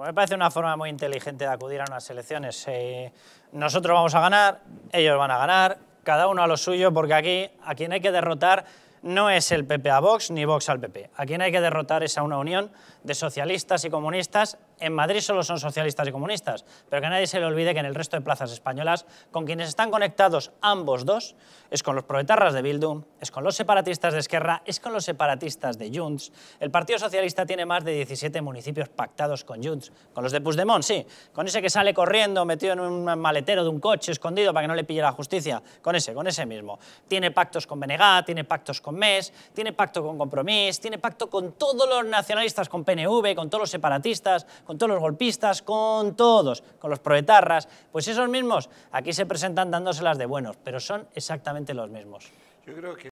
Pues me parece una forma muy inteligente de acudir a unas elecciones. nosotros vamos a ganar, ellos van a ganar, cada uno a lo suyo, porque aquí a quien hay que derrotar no es el PP a Vox ni Vox al PP. A quien hay que derrotar es a una unión de socialistas y comunistas. En Madrid solo son socialistas y comunistas, pero que nadie se le olvide que en el resto de plazas españolas con quienes están conectados ambos dos es con los proletarras de Bildu, es con los separatistas de Esquerra, es con los separatistas de Junts. El Partido Socialista tiene más de 17 municipios pactados con Junts, con los de Puigdemont, sí, con ese que sale corriendo metido en un maletero de un coche escondido para que no le pille la justicia, con ese, con ese mismo. Tiene pactos con Benegá, tiene pactos con MES, tiene pacto con Compromís, tiene pacto con todos los nacionalistas, con PNV, con todos los separatistas, con todos los golpistas, con todos, con los proetarras. Pues esos mismos aquí se presentan dándoselas de buenos, pero son exactamente los mismos. Yo creo que